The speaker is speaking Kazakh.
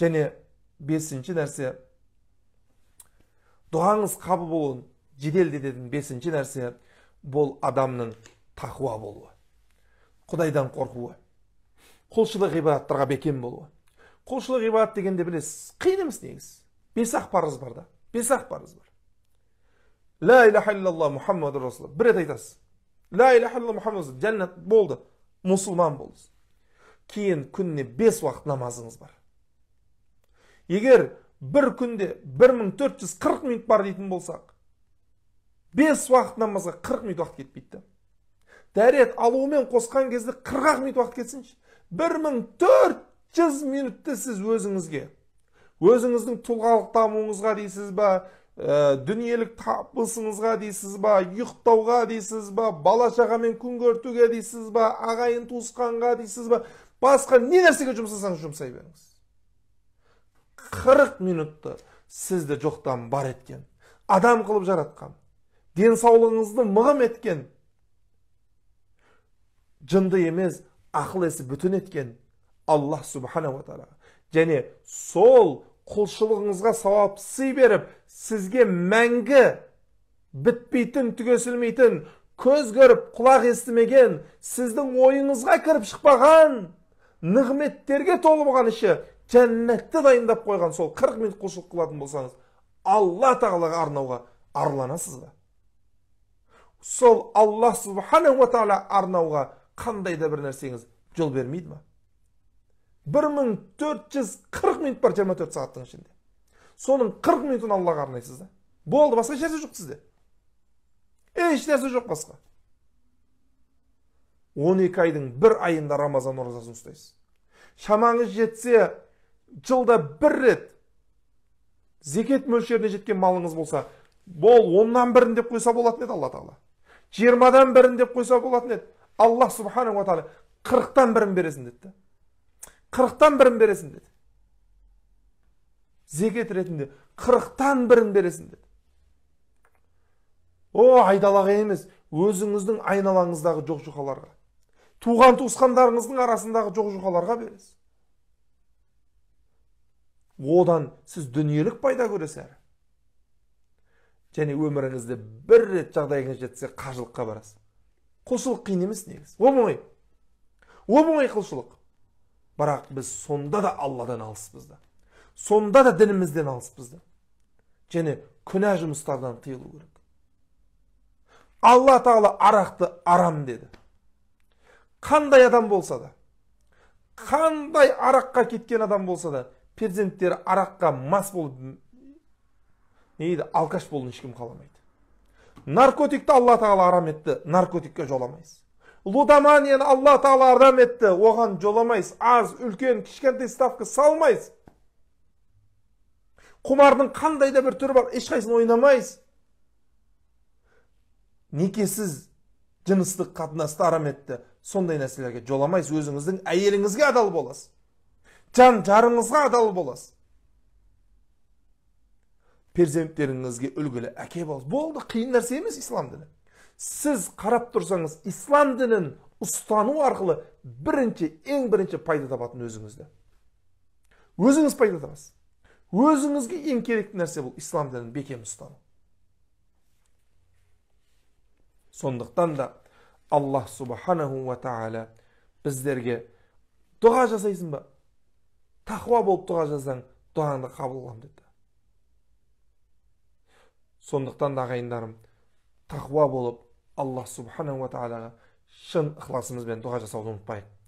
және бесінші нәрсе дұғаңыз қабыл болуын жеделдететін бесінші нәрсе бұл адамның тақуа болуы құдайдан қорқуы құлшылық ғибадаттарға бекем болуы құлшылық ғибадат дегенде білесіз қиын емес негізі бес ақ парыз бар да бес ақ парыз бар ла иляха иллалла мұхаммад расул бір рет айтасыз ла иляха илла мұхаммад жәннат болды мұсылман болдыңыз кейін күніне бес уақыт намазыңыз бар егер бір күнде 1440 минут бар дейтін болсақ бес уақыт намазға 40 минут уақыт кетпейді дәрет алумен қосқан кезде 40 минут уақыт кетсінші 1400 минутты сіз өзіңізге өзіңіздің тұлғалық дамуыңызға дейсіз ба ә, дүниелік табысыңызға дейсіз ба ұйықтауға дейсіз ба бала шағамен күн көртуге дейсіз ба ағайын туысқанға дейсіз ба басқа не нәрсеге жұмсасаңыз жұмсай беріңіз қырық минутты сізді жоқтан бар еткен адам қылып жаратқан денсаулығыңызды мығым еткен жынды емес ақыл есі бүтін еткен аллах субханала тағала және сол құлшылығыңызға сауап сый беріп сізге мәңгі бітпейтін түгесілмейтін көз көріп құлақ естімеген сіздің ойыңызға кіріп шықпаған нығметтерге толы болған іші жәннатты дайындап қойған сол 40 минут құлшылық қылатын болсаңыз алла тағалаға арнауға арланасыз ба сол алла субханала тағала арнауға қандай да бір нәрсеңіз жол бермейді ма 1440 минут бар 24 сағаттың ішінде соның 40 минутын аллаға арнайсыз да болды басқа еш жоқ сізде еш жоқ басқа 12 айдың бір айында рамазан оразасын ұстайсыз шамаңыз жетсе жылда бір рет зекет мөлшеріне жеткен малыңыз болса бол оннан бірін деп қойса болатын еді алла тағала жиырмадан бірін деп қойса болатын еді алла субханала тағала қырықтан бірін бересің деді қырықтан бірін бересің деді зекет ретінде қырықтан бірін бересің деді о айдалаға емес өзіңіздің айналаңыздағы жоқ жұқаларға туған туысқандарыңыздың арасындағы жоқ жұқаларға бересіз одан сіз дүниелік пайда көресіз әрі және өміріңізде бір рет жағдайыңыз жетсе қажылыққа барасыз құлшылық қиын емес негізі оп оңай оп оңай құлшылық бірақ біз сонда да алладан алыспыз да сонда да дінімізден алыспыз да және күнә жұмыстардан тыйылу керек алла тағала арақты арам деді қандай адам болса да қандай араққа кеткен адам болса да перзенттері араққа мас болып не дейді алкаш болуын ешкім қаламайды наркотикті алла тағала арам етті наркотикке жоламайсыз лудоманияны алла тағала арам етті оған жоламайсыз аз үлкен кішкентай ставка салмайсыз құмардың қандай да бір түрі бар ешқайсысын ойнамайсыз некесіз жыныстық қатынасты арам етті сондай нәрселерге жоламайсыз өзіңіздің әйеліңізге адал боласыз жан жарыңызға адал боласыз перзенттеріңізге үлгілі әке боласыз болды қиын нәрсе емес ислам діні сіз қарап тұрсаңыз ислам дінін ұстану арқылы бірінші ең бірінші пайда табатын өзіңізді өзіңіз пайда табасыз өзіңізге ең керекті нәрсе бұл ислам дінін бекем ұстану сондықтан да аллах субханаху ва тағала біздерге дұға жасайсың ба тақуа болып дұға жазсаң дұғаңды қабыл қыламын деді сондықтан да ағайындарым тақуа болып алла субханала тағалаға шын ықыласымызбен дұға жасауды ұмытпайық